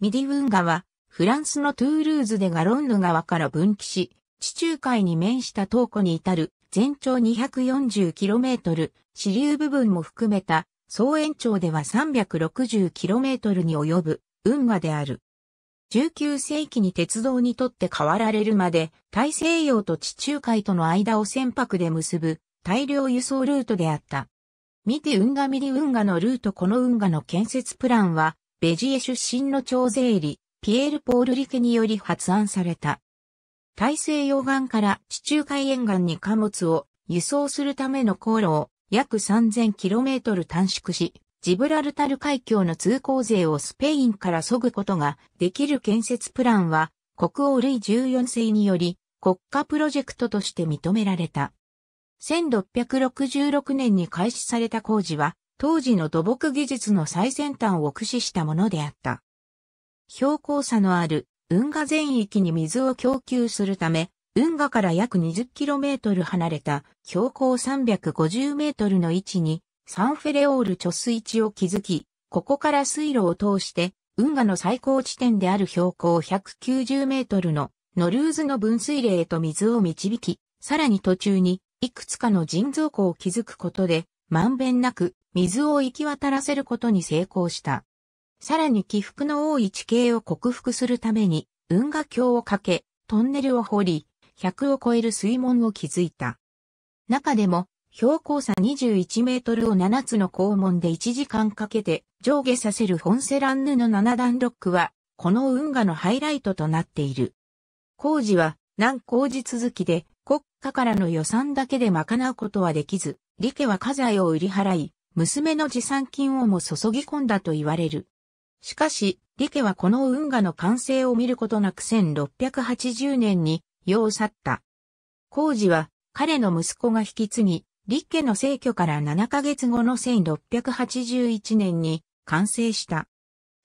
ミディウン川、フランスのトゥールーズでガロンヌ川から分岐し、地中海に面した東湖に至る全長 240km、支流部分も含めた総延長では 360km に及ぶ運河である。19世紀に鉄道にとって変わられるまで、大西洋と地中海との間を船舶で結ぶ大量輸送ルートであった。ミディ運河ミディ運河のルートこの運河の建設プランはベジエ出身の徴税理、ピエール・ポール・リケにより発案された。大西洋岸から地中海沿岸に貨物を輸送するための航路を約 3000km 短縮し、ジブラルタル海峡の通行税をスペインから削ぐことができる建設プランは、国王類14世により国家プロジェクトとして認められた。1666年に開始された工事は、当時の土木技術の最先端を駆使したものであった。標高差のある運河全域に水を供給するため、運河から約 20km 離れた標高 350m の位置にサンフェレオール貯水池を築き、ここから水路を通して運河の最高地点である標高 190m のノルーズの分水嶺へと水を導き、さらに途中にいくつかの人造湖を築くことで、まんべんなく水を行き渡らせることに成功した。さらに起伏の多い地形を克服するために、運河橋を架け、トンネルを掘り、100を超える水門を築いた。中でも、標高差21メートルを7つの肛門で1時間かけて上下させるフォンセランヌの7段ロックは、この運河のハイライトとなっている。工事は難工事続きで国家からの予算だけで賄うことはできず、リケは家財を売り払い、娘の持参金をも注ぎ込んだと言われる。しかし、リケはこの運河の完成を見ることなく1680年に、世を去った。工事は、彼の息子が引き継ぎ、リケの逝去から7ヶ月後の1681年に完成した。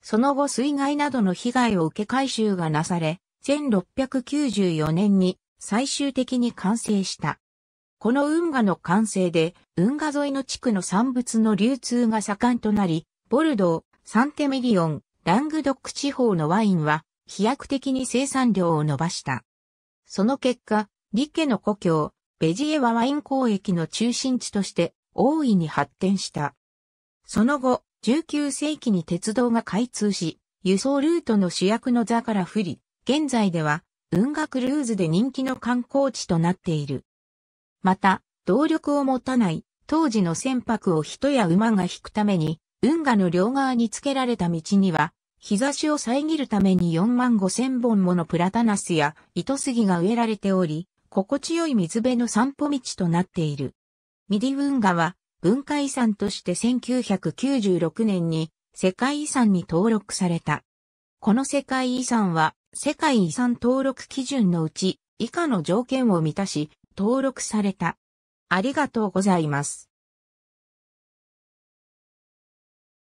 その後水害などの被害を受け回収がなされ、1694年に最終的に完成した。この運河の完成で、運河沿いの地区の産物の流通が盛んとなり、ボルドー、サンテメリオン、ラングドック地方のワインは、飛躍的に生産量を伸ばした。その結果、リケの故郷、ベジエはワイン交易の中心地として大いに発展した。その後、19世紀に鉄道が開通し、輸送ルートの主役の座から降り、現在では運河クルーズで人気の観光地となっている。また、動力を持たない当時の船舶を人や馬が引くために、運河の両側につけられた道には、日差しを遮るために4万5千本ものプラタナスや糸杉が植えられており、心地よい水辺の散歩道となっている。ミディ運河は文化遺産として1996年に世界遺産に登録された。この世界遺産は世界遺産登録基準のうち以下の条件を満たし、登録された。ありがとうございます。